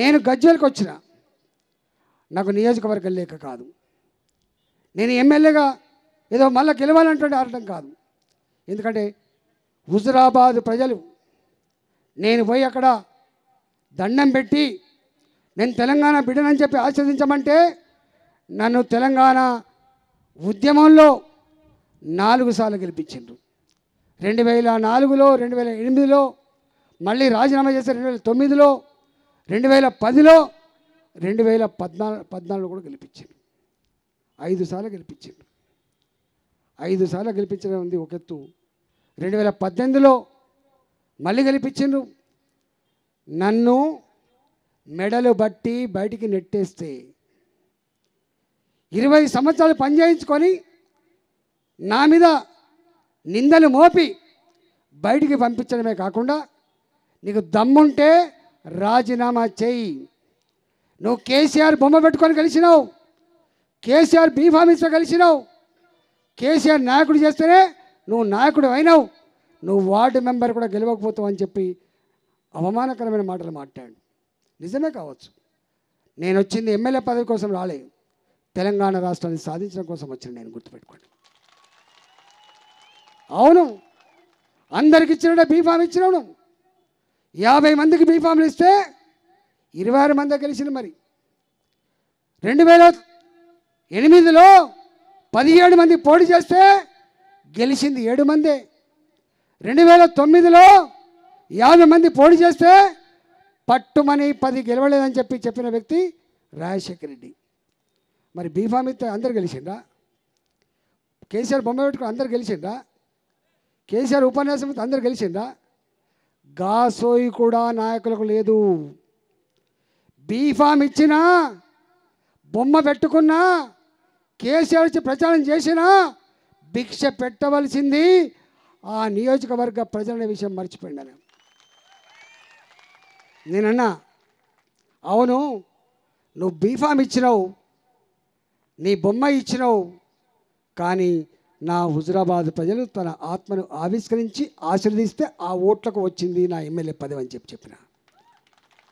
నేను గజ్వేల్కి వచ్చిన నాకు నియోజకవర్గం లేక కాదు నేను ఎమ్మెల్యేగా ఏదో మళ్ళీ గెలవాలంటే ఆడటం కాదు ఎందుకంటే హుజురాబాదు ప్రజలు నేను పోయి అక్కడ దండం పెట్టి నేను తెలంగాణ బిడ్డనని చెప్పి ఆశ్రదించమంటే నన్ను తెలంగాణ ఉద్యమంలో నాలుగు సార్లు గెలిపించిండ్రు రెండు వేల నాలుగులో రెండు వేల ఎనిమిదిలో మళ్ళీ రాజీనామా చేస్తే రెండు వేల తొమ్మిదిలో రెండు వేల పదిలో రెండు వేల పద్నాలుగు పద్నాలుగులో కూడా గెలిపించాడు ఐదు సార్లు గెలిపించాడు ఐదు సార్లు గెలిపించడం ఉంది ఒక ఎత్తు రెండు వేల పద్దెనిమిదిలో మళ్ళీ గెలిపించిండ్రు నన్ను మెడలు బట్టి బయటికి నెట్టేస్తే ఇరవై సంవత్సరాలు పనిచేయించుకొని నా మీద నిందలు మోపి బయటికి పంపించడమే కాకుండా నీకు దమ్ముంటే రాజీనామా చేయి నువ్వు కేసీఆర్ బొమ్మ పెట్టుకొని కలిసినావు కేసీఆర్ బీఫామిస్తో కలిసినావు కేసీఆర్ నాయకుడు చేస్తేనే నువ్వు నాయకుడు అయినావు నువ్వు వార్డు మెంబర్ కూడా గెలవకపోతావు అని చెప్పి అవమానకరమైన మాటలు మాట్లాడు నిజమే కావచ్చు నేను వచ్చింది ఎమ్మెల్యే పదవి కోసం రాలే తెలంగాణ రాష్ట్రాన్ని సాధించడం కోసం వచ్చిన నేను గుర్తుపెట్టుకోండి అవును అందరికి ఇచ్చిన బీఫామ్ ఇచ్చినాడు యాభై మందికి బీఫామ్లు ఇస్తే ఇరవై ఆరు మంది గెలిచింది మరి రెండు వేల ఎనిమిదిలో పదిహేడు మంది పోటీ చేస్తే గెలిచింది ఏడు మంది రెండు వేల తొమ్మిదిలో యాభై మంది పోటీ చేస్తే పట్టుమని పది గెలవలేదని చెప్పి చెప్పిన వ్యక్తి రాజశేఖర రెడ్డి మరి బీఫామ్ ఇస్తే అందరు గెలిచిండ్రా కేసీఆర్ బొమ్మ పెట్టుకుని అందరు గెలిచిండ్రా కేసీఆర్ ఉపన్యాసం అందరు గెలిచిండ్రా గాసోయి కూడా నాయకులకు లేదు బీఫామ్ ఇచ్చినా బొమ్మ పెట్టుకున్నా కేసీఆర్ ప్రచారం చేసినా భిక్ష పెట్టవలసింది ఆ నియోజకవర్గ ప్రజల విషయం మర్చిపోయిందని నేనన్నా అవును నువ్వు బీఫామ్ ఇచ్చినావు నీ బొమ్మ ఇచ్చినావు కానీ నా హుజురాబాద్ ప్రజలు తన ఆత్మను ఆవిష్కరించి ఆశీర్దిస్తే ఆ ఓట్లకు వచ్చింది నా ఎమ్మెల్యే పదవి అని చెప్పి చెప్పిన